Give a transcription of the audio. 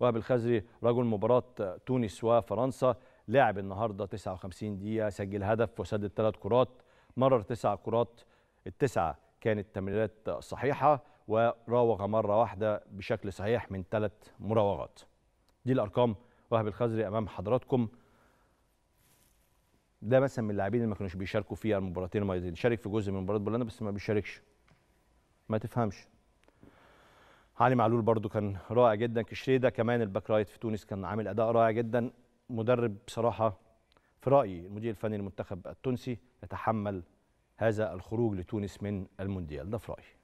وهاب الخزري رجل مباراة تونس وفرنسا لعب النهارده 59 دقيقة سجل هدف وسدد ثلاث كرات مرر تسع كرات التسعة كانت تمريرات صحيحة وراوغ مرة واحدة بشكل صحيح من ثلاث مراوغات دي الأرقام وهاب الخزري أمام حضراتكم ده مثلا من اللاعبين اللي ما كانوش بيشاركوا في المباراتين الماضيتين شارك في جزء من مباراه بولندا بس ما بيشاركش ما تفهمش علي معلول برضو كان رائع جدا كشريده كمان الباك رايت في تونس كان عامل اداء رائع جدا مدرب بصراحه في رايي المدير الفني للمنتخب التونسي يتحمل هذا الخروج لتونس من المونديال ده في رايي